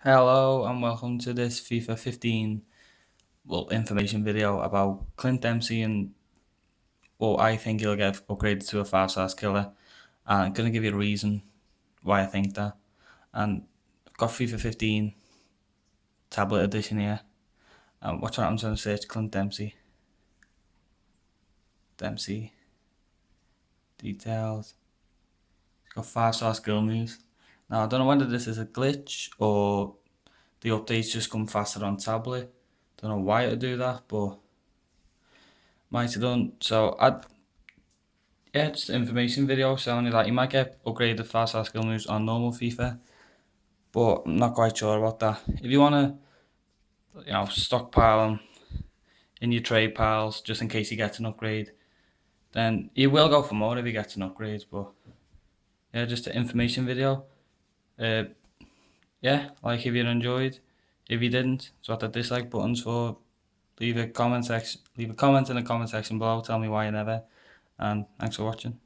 Hello and welcome to this FIFA 15 well information video about Clint Dempsey and well I think he'll get upgraded to a five star killer. And I'm gonna give you a reason why I think that. And I've got FIFA 15 tablet edition here. And watch what happens when I search Clint Dempsey. Dempsey details. It's got five star skill news. Now, I don't know whether this is a glitch or the updates just come faster on tablet. Don't know why it do that, but might have done. So, I, yeah, it's information video, so you that you might get upgraded fast fast skill moves on normal FIFA, but I'm not quite sure about that. If you want to, you know, stockpile them in your trade piles just in case you get an upgrade, then you will go for more if you get an upgrade, but yeah, just an information video. Uh, yeah, like if you enjoyed, if you didn't, swat the dislike buttons for. Leave a comment section. Leave a comment in the comment section below. Tell me why you never. And thanks for watching.